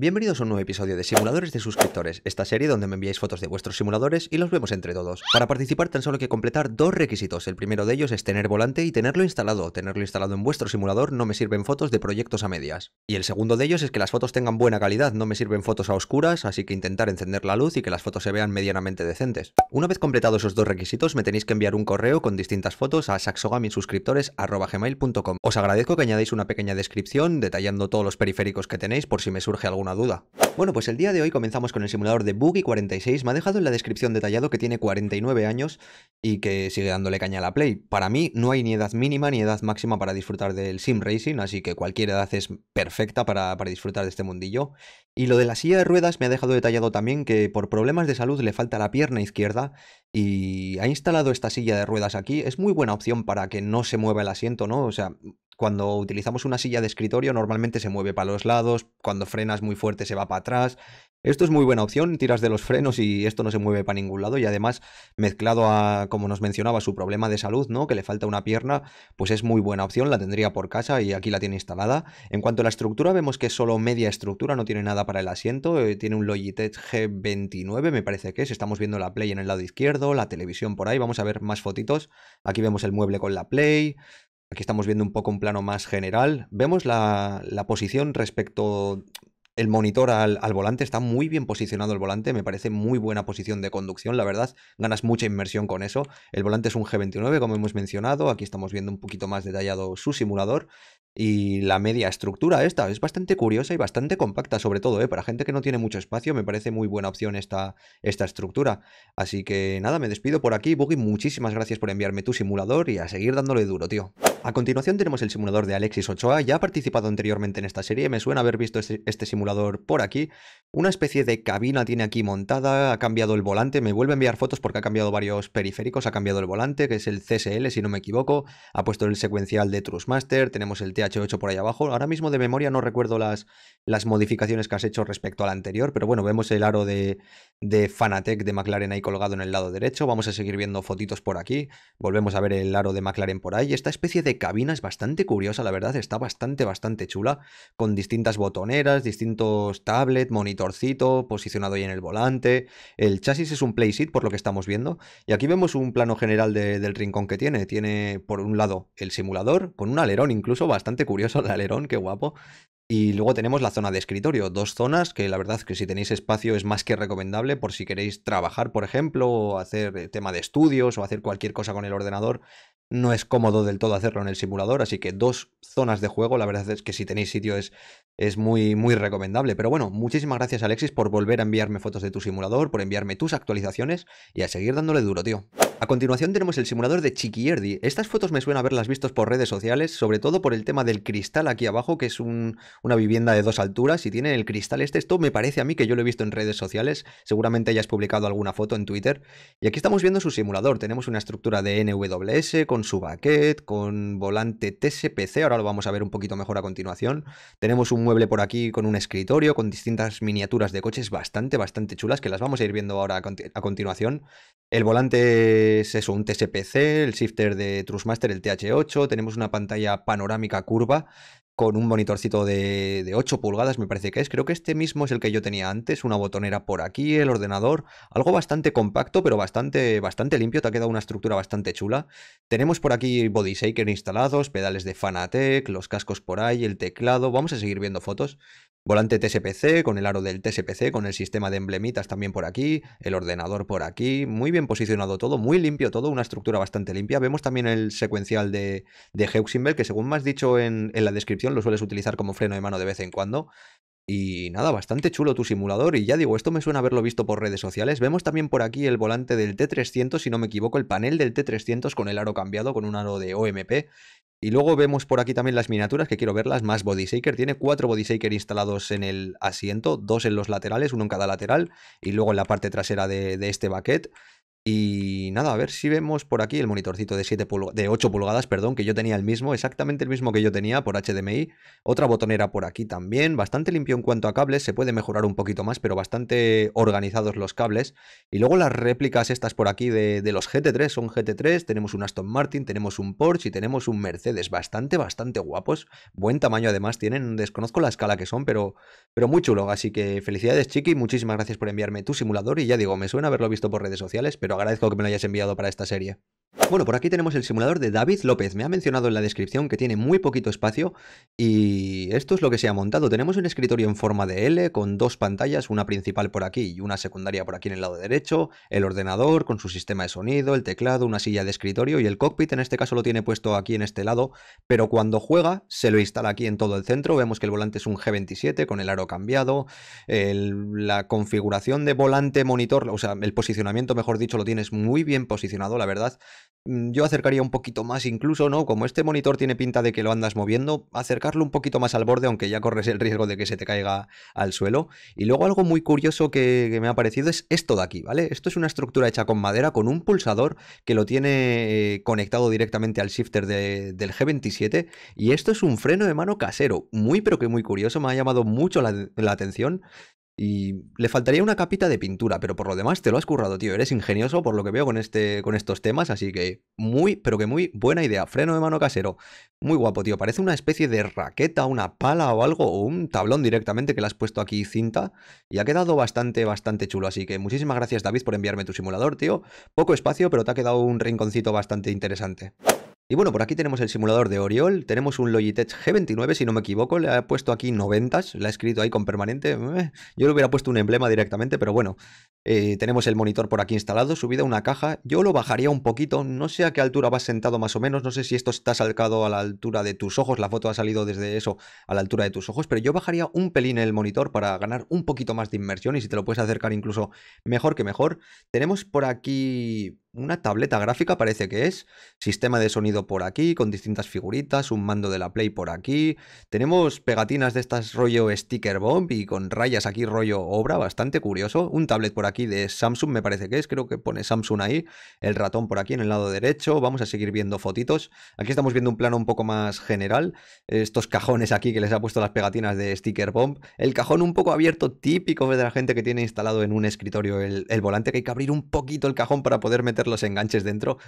Bienvenidos a un nuevo episodio de Simuladores de Suscriptores, esta serie donde me enviáis fotos de vuestros simuladores y los vemos entre todos. Para participar tan solo hay que completar dos requisitos, el primero de ellos es tener volante y tenerlo instalado, tenerlo instalado en vuestro simulador no me sirven fotos de proyectos a medias. Y el segundo de ellos es que las fotos tengan buena calidad, no me sirven fotos a oscuras, así que intentar encender la luz y que las fotos se vean medianamente decentes. Una vez completados esos dos requisitos me tenéis que enviar un correo con distintas fotos a saxogaminsuscriptores.com. Os agradezco que añadáis una pequeña descripción detallando todos los periféricos que tenéis por si me surge alguna duda. Bueno, pues el día de hoy comenzamos con el simulador de Boogie 46. Me ha dejado en la descripción detallado que tiene 49 años y que sigue dándole caña a la Play. Para mí no hay ni edad mínima ni edad máxima para disfrutar del sim racing, así que cualquier edad es perfecta para, para disfrutar de este mundillo. Y lo de la silla de ruedas me ha dejado detallado también que por problemas de salud le falta la pierna izquierda y ha instalado esta silla de ruedas aquí. Es muy buena opción para que no se mueva el asiento, ¿no? O sea, cuando utilizamos una silla de escritorio normalmente se mueve para los lados, cuando frenas muy fuerte se va para atrás. Esto es muy buena opción, tiras de los frenos y esto no se mueve para ningún lado y además mezclado a, como nos mencionaba, su problema de salud, ¿no? Que le falta una pierna, pues es muy buena opción, la tendría por casa y aquí la tiene instalada. En cuanto a la estructura, vemos que es solo media estructura, no tiene nada para el asiento, eh, tiene un Logitech G29 me parece que es, estamos viendo la Play en el lado izquierdo, la televisión por ahí, vamos a ver más fotitos. Aquí vemos el mueble con la Play, Aquí estamos viendo un poco un plano más general. Vemos la, posición respecto el monitor al, al, volante, está muy bien posicionado el volante, me parece muy buena posición de conducción, la verdad, ganas mucha inmersión con eso. El volante es un G29, como hemos mencionado, aquí estamos viendo un poquito más detallado su simulador. Y la media estructura esta es bastante curiosa y bastante compacta, sobre todo, ¿eh? para gente que no tiene mucho espacio, me parece muy buena opción esta, esta estructura. Así que nada, me despido por aquí. Buggy, muchísimas gracias por enviarme tu simulador y a seguir dándole duro, tío. A continuación tenemos el simulador de Alexis Ochoa, ya ha participado anteriormente en esta serie, me suena haber visto este, este simulador por aquí. Una especie de cabina tiene aquí montada, ha cambiado el volante, me vuelve a enviar fotos porque ha cambiado varios periféricos, ha cambiado el volante, que es el CSL si no me equivoco, ha puesto el secuencial de Trusmaster, tenemos el hecho 8 por ahí abajo. Ahora mismo de memoria no recuerdo las, las modificaciones que has hecho respecto al anterior, pero bueno, vemos el aro de, Fanatec de McLaren ahí colgado en el lado derecho. Vamos a seguir viendo fotitos por aquí. Volvemos a ver el aro de McLaren por ahí. Esta especie de cabina es bastante curiosa, la verdad, está bastante, bastante chula, con distintas botoneras, distintos tablets, monitorcito, posicionado ahí en el volante. El chasis es un playseat, por lo que estamos viendo. Y aquí vemos un plano general del rincón que tiene. Tiene, por un lado, el simulador, con un alerón incluso bastante curioso el alerón, qué guapo. Y luego tenemos la zona de escritorio, dos zonas que la verdad que si tenéis espacio es más que recomendable por si queréis trabajar, por ejemplo, o hacer eh, tema de estudios o hacer cualquier cosa con el ordenador. No es cómodo del todo hacerlo en el simulador, así que dos zonas de juego, la verdad es que si tenéis sitio es, es muy, muy recomendable. Pero bueno, muchísimas gracias Alexis por volver a enviarme fotos de tu simulador, por enviarme tus actualizaciones y a seguir dándole duro, tío. A continuación tenemos el simulador de Chiquierdi. Estas fotos me suena haberlas visto por redes sociales, sobre todo por el tema del cristal aquí abajo, que es una vivienda de dos alturas y tiene el cristal este. Esto me parece a mí que yo lo he visto en redes sociales, seguramente hayas publicado alguna foto en Twitter. Y aquí estamos viendo su simulador. Tenemos una estructura de NWS con su baquet, con volante TSPC, ahora lo vamos a ver un poquito mejor a continuación. Tenemos un mueble por aquí con un escritorio, con distintas miniaturas de coches bastante, bastante chulas, que las vamos a ir viendo ahora a continuación. El volante es eso, un TSPC, el shifter de Trustmaster, el TH8, tenemos una pantalla panorámica curva con un monitorcito de, 8 pulgadas, me parece que es. Creo que este mismo es el que yo tenía antes, una botonera por aquí, el ordenador, algo bastante compacto, pero bastante, bastante limpio, te ha quedado una estructura bastante chula. Tenemos por aquí body shaker instalados, pedales de Fanatec, los cascos por ahí, el teclado, vamos a seguir viendo fotos. Volante TSPC, con el aro del TSPC, con el sistema de emblemitas también por aquí, el ordenador por aquí, muy bien posicionado todo, muy limpio todo, una estructura bastante limpia. Vemos también el secuencial de, de que según me has dicho en, en, la descripción, lo sueles utilizar como freno de mano de vez en cuando. Y nada, bastante chulo tu simulador. Y ya digo, esto me suena haberlo visto por redes sociales. Vemos también por aquí el volante del T300, si no me equivoco, el panel del T300 con el aro cambiado, con un aro de OMP. Y luego vemos por aquí también las miniaturas, que quiero verlas, más Body Tiene cuatro Body instalados en el asiento, dos en los laterales, uno en cada lateral, y luego en la parte trasera de, de este baquet. Y nada, a ver si vemos por aquí el monitorcito de, 7 de 8 pulgadas, perdón, que yo tenía el mismo, exactamente el mismo que yo tenía por HDMI. Otra botonera por aquí también, bastante limpio en cuanto a cables, se puede mejorar un poquito más, pero bastante organizados los cables. Y luego las réplicas estas por aquí de, los GT3, son GT3, tenemos un Aston Martin, tenemos un Porsche y tenemos un Mercedes, bastante, bastante guapos. Buen tamaño además tienen, desconozco la escala que son, pero, pero muy chulo. Así que felicidades Chiqui, muchísimas gracias por enviarme tu simulador y ya digo, me suena haberlo visto por redes sociales, pero agradezco que me lo hayas enviado para esta serie. Bueno, por aquí tenemos el simulador de David López. Me ha mencionado en la descripción que tiene muy poquito espacio y esto es lo que se ha montado. Tenemos un escritorio en forma de L con dos pantallas, una principal por aquí y una secundaria por aquí en el lado derecho, el ordenador con su sistema de sonido, el teclado, una silla de escritorio y el cockpit en este caso lo tiene puesto aquí en este lado, pero cuando juega se lo instala aquí en todo el centro. Vemos que el volante es un G27 con el aro cambiado, la configuración de volante monitor, o sea, el posicionamiento mejor dicho, tienes muy bien posicionado, la verdad. Mm, yo acercaría un poquito más incluso, ¿no? Como este monitor tiene pinta de que lo andas moviendo, acercarlo un poquito más al borde, aunque ya corres el riesgo de que se te caiga al suelo. Y luego algo muy curioso que, me ha parecido es esto de aquí, ¿vale? Esto es una estructura hecha con madera, con un pulsador que lo tiene eh, conectado directamente al shifter del G27. Y esto es un freno de mano casero, muy pero que muy curioso, me ha llamado mucho la atención. Y le faltaría una capita de pintura, pero por lo demás te lo has currado, tío. Eres ingenioso por lo que veo con, este, con estos temas, así que muy, pero que muy buena idea. Freno de mano casero. Muy guapo, tío. Parece una especie de raqueta, una pala o algo, o un tablón directamente que le has puesto aquí cinta. Y ha quedado bastante, bastante chulo. Así que muchísimas gracias, David, por enviarme tu simulador, tío. Poco espacio, pero te ha quedado un rinconcito bastante interesante. Y bueno, por aquí tenemos el simulador de Oriol, tenemos un Logitech G29, si no me equivoco, le ha puesto aquí 90, la ha escrito ahí con permanente, eh, yo le hubiera puesto un emblema directamente, pero bueno, eh, tenemos el monitor por aquí instalado, subida una caja, yo lo bajaría un poquito, no sé a qué altura vas sentado más o menos, no sé si esto está salcado a la altura de tus ojos, la foto ha salido desde eso a la altura de tus ojos, pero yo bajaría un pelín el monitor para ganar un poquito más de inmersión y si te lo puedes acercar incluso mejor que mejor. Tenemos por aquí una tableta gráfica parece que es, sistema de sonido por aquí, con distintas figuritas, un mando de la Play por aquí, tenemos pegatinas de estas rollo sticker bomb y con rayas aquí rollo obra, bastante curioso, un tablet por aquí de Samsung me parece que es, creo que pone Samsung ahí, el ratón por aquí en el lado derecho, vamos a seguir viendo fotitos, aquí estamos viendo un plano un poco más general, estos cajones aquí que les ha puesto las pegatinas de sticker bomb, el cajón un poco abierto típico de la gente que tiene instalado en un escritorio el, el volante, que hay que abrir un poquito el cajón para poder meter los enganches dentro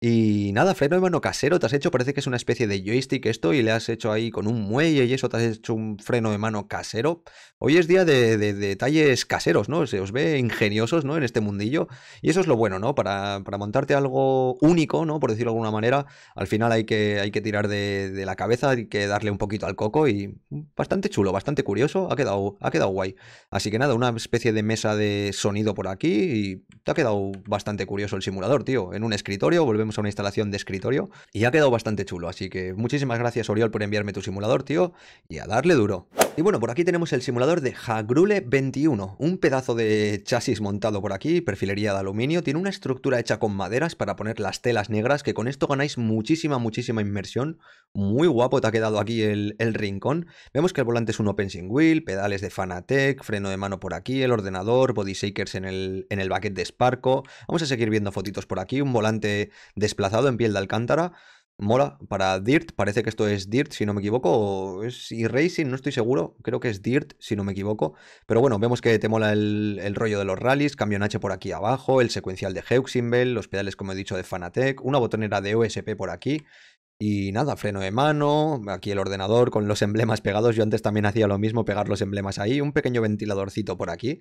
y nada, freno de mano casero te has hecho, parece que es una especie de joystick esto y le has hecho ahí con un muelle y eso te has hecho un freno de mano casero. Hoy es día de, detalles caseros, ¿no? Se os ve ingeniosos, ¿no? En este mundillo. Y eso es lo bueno, ¿no? Para, montarte algo único, ¿no? Por decirlo de alguna manera, al final hay que, hay que tirar de, la cabeza, hay que darle un poquito al coco y bastante chulo, bastante curioso, ha quedado, ha quedado guay. Así que nada, una especie de mesa de sonido por aquí y te ha quedado bastante curioso el simulador, tío. En un escritorio volvemos a una instalación de escritorio y ha quedado bastante chulo. Así que muchísimas gracias, Oriol, por enviarme tu simulador, tío, y a darle duro. Y bueno, por aquí tenemos el simulador de Hagrule 21, un pedazo de chasis montado por aquí, perfilería de aluminio, tiene una estructura hecha con maderas para poner las telas negras, que con esto ganáis muchísima, muchísima inmersión. Muy guapo te ha quedado aquí el, rincón. Vemos que el volante es un open sin Wheel, pedales de Fanatec, freno de mano por aquí, el ordenador, body shakers en el, en el de Sparco. Vamos a seguir viendo fotitos por aquí, un volante desplazado en piel de alcántara mola para Dirt. Parece que esto es Dirt, si no me equivoco. O es e-racing, no estoy seguro. Creo que es Dirt, si no me equivoco. Pero bueno, vemos que te mola el, rollo de los rallies. Cambio H por aquí abajo. El secuencial de Heuximbel, Los pedales, como he dicho, de Fanatec. Una botonera de OSP por aquí. Y nada, freno de mano, aquí el ordenador con los emblemas pegados. Yo antes también hacía lo mismo, pegar los emblemas ahí, un pequeño ventiladorcito por aquí.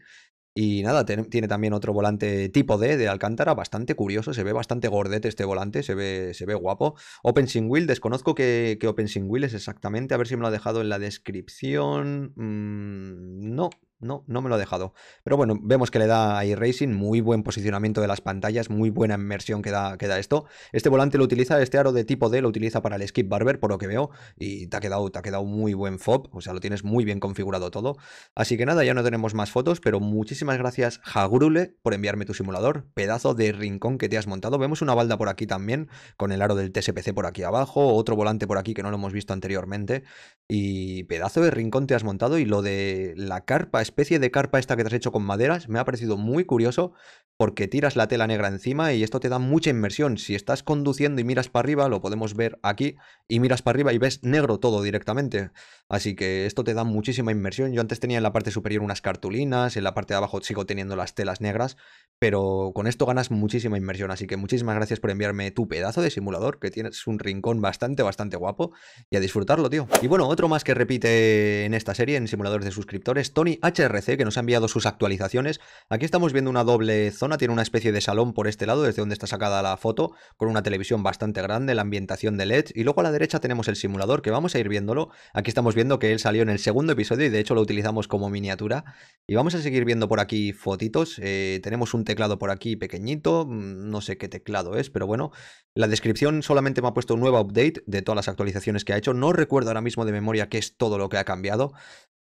Y nada, tiene también otro volante tipo D de Alcántara, bastante curioso, se ve bastante gordete este volante, se ve, se ve guapo. Wheel desconozco qué, qué Wheel es exactamente, a ver si me lo ha dejado en la descripción. Mm, no, no, no me lo ha dejado. Pero bueno, vemos que le da a Racing, muy buen posicionamiento de las pantallas, muy buena inmersión que da, esto. Este volante lo utiliza, este aro de tipo D lo utiliza para el skip barber, por lo que veo, y te ha quedado, te ha quedado muy buen fob, o sea, lo tienes muy bien configurado todo. Así que nada, ya no tenemos más fotos, pero muchísimas gracias Jagrule por enviarme tu simulador, pedazo de rincón que te has montado. Vemos una balda por aquí también, con el aro del TSPC por aquí abajo, otro volante por aquí que no lo hemos visto anteriormente, y pedazo de rincón te has montado, y lo de la carpa especie de carpa esta que te has hecho con maderas me ha parecido muy curioso porque tiras la tela negra encima y esto te da mucha inmersión. Si estás conduciendo y miras para arriba, lo podemos ver aquí, y miras para arriba y ves negro todo directamente. Así que esto te da muchísima inmersión. Yo antes tenía en la parte superior unas cartulinas, en la parte de abajo sigo teniendo las telas negras, pero con esto ganas muchísima inmersión. Así que muchísimas gracias por enviarme tu pedazo de simulador, que tienes un rincón bastante, bastante guapo, y a disfrutarlo, tío. Y bueno, otro más que repite en esta serie, en simuladores de suscriptores, Tony H HRC, que nos ha enviado sus actualizaciones. Aquí estamos viendo una doble zona, tiene una especie de salón por este lado, desde donde está sacada la foto, con una televisión bastante grande, la ambientación de LED, y luego a la derecha tenemos el simulador, que vamos a ir viéndolo. Aquí estamos viendo que él salió en el segundo episodio y de hecho lo utilizamos como miniatura. Y vamos a seguir viendo por aquí fotitos. Eh, tenemos un teclado por aquí pequeñito, mm, no sé qué teclado es, pero bueno. La descripción solamente me ha puesto un nuevo update de todas las actualizaciones que ha hecho. No recuerdo ahora mismo de memoria qué es todo lo que ha cambiado.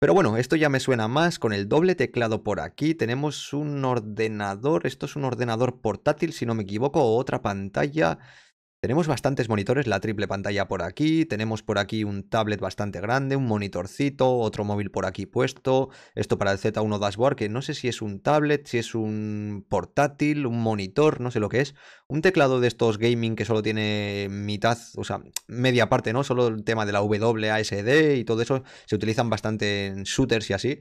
Pero bueno, esto ya me suena más con el doble teclado por aquí. Tenemos un ordenador, esto es un ordenador portátil, si no me equivoco, otra pantalla. Tenemos bastantes monitores, la triple pantalla por aquí, tenemos por aquí un tablet bastante grande, un monitorcito, otro móvil por aquí puesto, esto para el Z1 Dashboard, que no sé si es un tablet, si es un portátil, un monitor, no sé lo que es, un teclado de estos gaming que solo tiene mitad, o sea, media parte, ¿no? Solo el tema de la WASD y todo eso se utilizan bastante en shooters y así.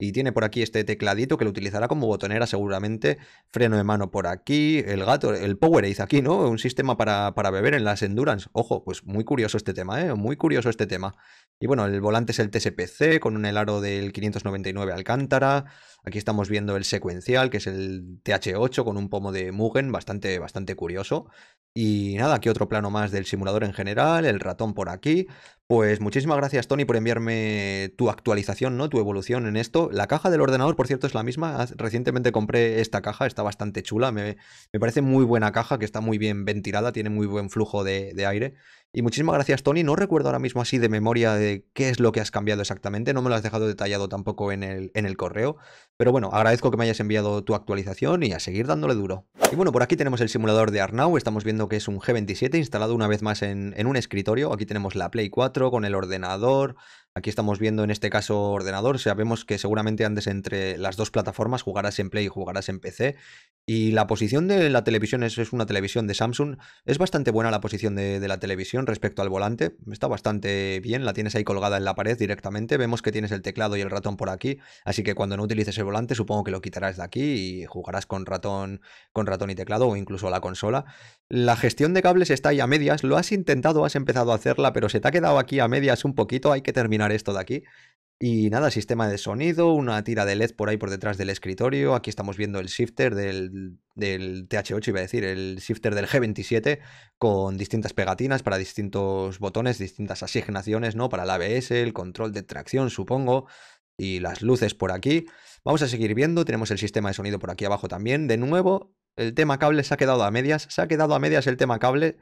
Y tiene por aquí este tecladito que lo utilizará como botonera seguramente, freno de mano por aquí, el gato, el Ace aquí, ¿no? Un sistema para, para, beber en las Endurance. Ojo, pues muy curioso este tema, ¿eh? Muy curioso este tema. Y bueno, el volante es el TSPC con un aro del 599 Alcántara. Aquí estamos viendo el secuencial, que es el TH8 con un pomo de Mugen, bastante, bastante curioso. Y nada, aquí otro plano más del simulador en general, el ratón por aquí. Pues muchísimas gracias, Tony, por enviarme tu actualización, ¿no? Tu evolución en esto. La caja del ordenador, por cierto, es la misma. Recientemente compré esta caja, está bastante chula. Me, me parece muy buena caja, que está muy bien ventilada, tiene muy buen flujo de, aire. Y muchísimas gracias, Tony. No recuerdo ahora mismo así de memoria de qué es lo que has cambiado exactamente. No me lo has dejado detallado tampoco en el, en el correo. Pero bueno, agradezco que me hayas enviado tu actualización y a seguir dándole duro. Y bueno, por aquí tenemos el simulador de Arnau. Estamos viendo que es un G27 instalado una vez más en un escritorio. Aquí tenemos la Play 4 con el ordenador Aquí estamos viendo en este caso ordenador, sabemos que seguramente antes entre las dos plataformas jugarás en Play y jugarás en PC. Y la posición de la televisión es, una televisión de Samsung. Es bastante buena la posición de, la televisión respecto al volante. Está bastante bien, la tienes ahí colgada en la pared directamente. Vemos que tienes el teclado y el ratón por aquí. Así que cuando no utilices el volante, supongo que lo quitarás de aquí y jugarás con ratón, con ratón y teclado o incluso la consola. La gestión de cables está ahí a medias. Lo has intentado, has empezado a hacerla, pero se te ha quedado aquí a medias un poquito. Hay que terminar esto de aquí. Y nada, sistema de sonido, una tira de LED por ahí por detrás del escritorio. Aquí estamos viendo el shifter del, del TH8, iba a decir, el shifter del G27 con distintas pegatinas para distintos botones, distintas asignaciones, ¿no? Para el ABS, el control de tracción, supongo, y las luces por aquí. Vamos a seguir viendo, tenemos el sistema de sonido por aquí abajo también. De nuevo, el tema cable se ha quedado a medias, se ha quedado a medias el tema cable.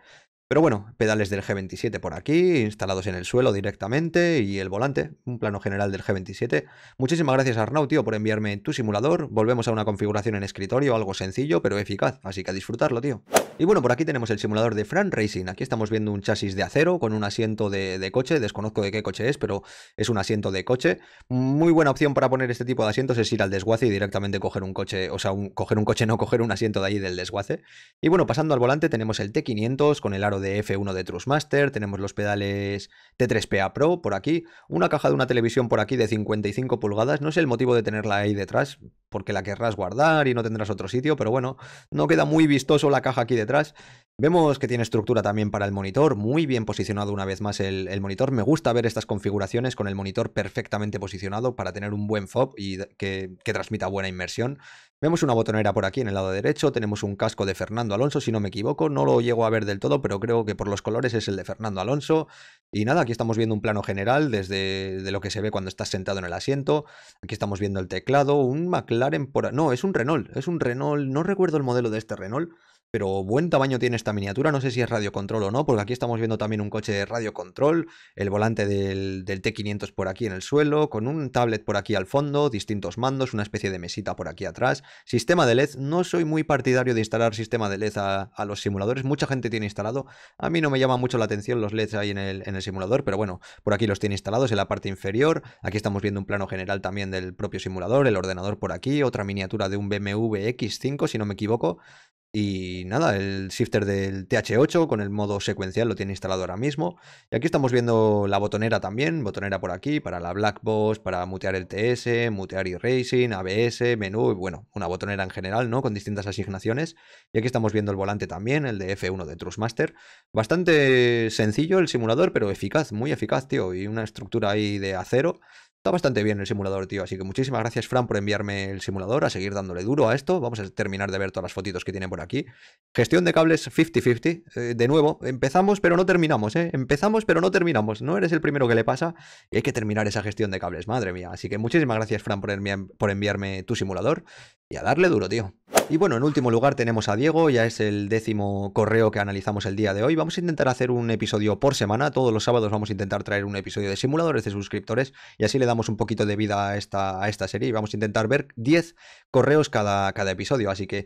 Pero bueno, pedales del G27 por aquí, instalados en el suelo directamente y el volante, un plano general del G27. Muchísimas gracias Arnau, tío, por enviarme tu simulador. Volvemos a una configuración en escritorio, algo sencillo pero eficaz, así que a disfrutarlo, tío. Y bueno, por aquí tenemos el simulador de Fran Racing. Aquí estamos viendo un chasis de acero con un asiento de, coche, desconozco de qué coche es, pero es un asiento de coche. Muy buena opción para poner este tipo de asientos es ir al desguace y directamente coger un coche, o sea, coger un coche, no coger un asiento de ahí del desguace. Y bueno, pasando al volante tenemos el T500 con el aro de F1 de Trustmaster, tenemos los pedales T3PA Pro por aquí, una caja de una televisión por aquí de 55 pulgadas, no sé el motivo de tenerla ahí detrás, porque la querrás guardar y no tendrás otro sitio, pero bueno, no queda muy vistoso la caja aquí detrás. Vemos que tiene estructura también para el monitor, muy bien posicionado una vez más el, monitor. Me gusta ver estas configuraciones con el monitor perfectamente posicionado para tener un buen FOB y que, transmita buena inmersión. Vemos una botonera por aquí en el lado derecho, tenemos un casco de Fernando Alonso, si no me equivoco, no lo llego a ver del todo, pero creo que por los colores es el de Fernando Alonso. Y nada, aquí estamos viendo un plano general desde de lo que se ve cuando estás sentado en el asiento. Aquí estamos viendo el teclado, un McLaren por... No, es un Renault, es un Renault, no recuerdo el modelo de este Renault pero buen tamaño tiene esta miniatura, no sé si es radio control o no, porque aquí estamos viendo también un coche de radio control, el volante del, T500 por aquí en el suelo, con un tablet por aquí al fondo, distintos mandos, una especie de mesita por aquí atrás, sistema de LED, no soy muy partidario de instalar sistema de LED a, los simuladores, mucha gente tiene instalado, a mí no me llama mucho la atención los LEDs ahí en el, en el simulador, pero bueno, por aquí los tiene instalados en la parte inferior, aquí estamos viendo un plano general también del propio simulador, el ordenador por aquí, otra miniatura de un BMW X5 si no me equivoco, y nada, el shifter del TH8 con el modo secuencial lo tiene instalado ahora mismo. Y aquí estamos viendo la botonera también, botonera por aquí, para la Black Box, para mutear el TS, mutear y Racing, ABS, menú, y bueno, una botonera en general, ¿no? Con distintas asignaciones. Y aquí estamos viendo el volante también, el de F1 de Trustmaster. Bastante sencillo el simulador, pero eficaz, muy eficaz, tío. Y una estructura ahí de acero Está bastante bien el simulador, tío. Así que muchísimas gracias, Fran, por enviarme el simulador, a seguir dándole duro a esto. Vamos a terminar de ver todas las fotitos que tienen por aquí. Gestión de cables 50-50. Eh, de nuevo, empezamos pero no terminamos, ¿eh? Empezamos pero no terminamos. No eres el primero que le pasa y hay que terminar esa gestión de cables, madre mía. Así que muchísimas gracias, Fran, por enviarme tu simulador y a darle duro, tío. Y bueno, en último lugar tenemos a Diego, ya es el décimo correo que analizamos el día de hoy. Vamos a intentar hacer un episodio por semana, todos los sábados vamos a intentar traer un episodio de simuladores de suscriptores y así le damos un poquito de vida a esta, a esta serie y vamos a intentar ver 10 correos cada, cada episodio. Así que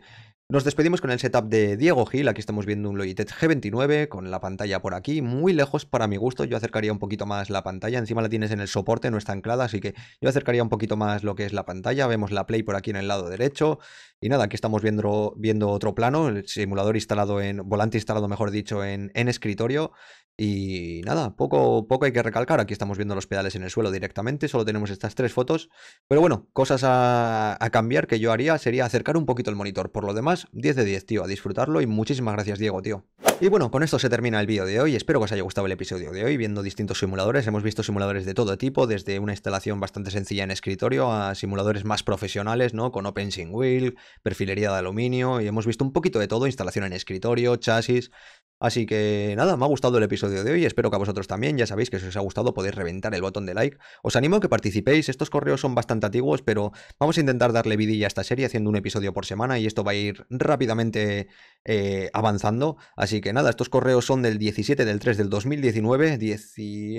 nos despedimos con el setup de Diego Gil, aquí estamos viendo un Logitech G29 con la pantalla por aquí, muy lejos para mi gusto, yo acercaría un poquito más la pantalla, encima la tienes en el soporte, no está anclada, así que yo acercaría un poquito más lo que es la pantalla, vemos la Play por aquí en el lado derecho y nada, aquí estamos viendo, viendo otro plano, el simulador instalado en, volante instalado mejor dicho en, en escritorio y nada, poco, poco hay que recalcar. Aquí estamos viendo los pedales en el suelo directamente, solo tenemos estas tres fotos. Pero bueno, cosas a, cambiar que yo haría sería acercar un poquito el monitor. Por lo demás, 10 de 10, tío, a disfrutarlo y muchísimas gracias, Diego, tío. Y bueno, con esto se termina el vídeo de hoy. Espero que os haya gustado el episodio de hoy, viendo distintos simuladores. Hemos visto simuladores de todo tipo, desde una instalación bastante sencilla en escritorio a simuladores más profesionales, ¿no? Con wheel perfilería de aluminio y hemos visto un poquito de todo, instalación en escritorio, chasis... Así que nada, me ha gustado el episodio de hoy, espero que a vosotros también, ya sabéis que si os ha gustado podéis reventar el botón de like. Os animo a que participéis, estos correos son bastante antiguos, pero vamos a intentar darle vidilla a esta serie haciendo un episodio por semana y esto va a ir rápidamente eh, avanzando. Así que nada, estos correos son del 17 del 3 del 2019,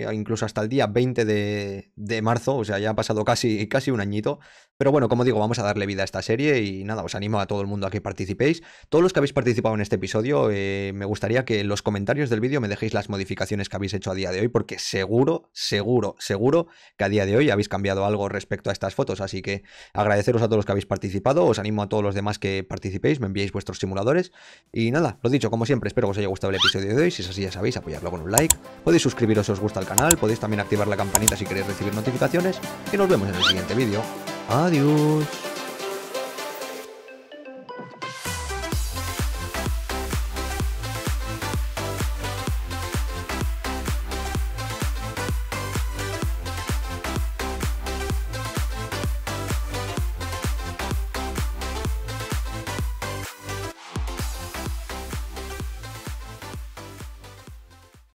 ah, incluso hasta el día 20 de, marzo, o sea, ya ha pasado casi, casi un añito. Pero bueno, como digo, vamos a darle vida a esta serie y nada, os animo a todo el mundo a que participéis. Todos los que habéis participado en este episodio, eh, me gustaría que en los comentarios del vídeo me dejéis las modificaciones que habéis hecho a día de hoy, porque seguro, seguro, seguro que a día de hoy habéis cambiado algo respecto a estas fotos. Así que agradeceros a todos los que habéis participado, os animo a todos los demás que participéis, me enviéis vuestros simuladores y nada, lo dicho, como siempre, espero que os haya gustado el episodio de hoy. Si es así, ya sabéis, apoyarlo con un like. Podéis suscribiros si os gusta el canal, podéis también activar la campanita si queréis recibir notificaciones. Y nos vemos en el siguiente vídeo. Adiós.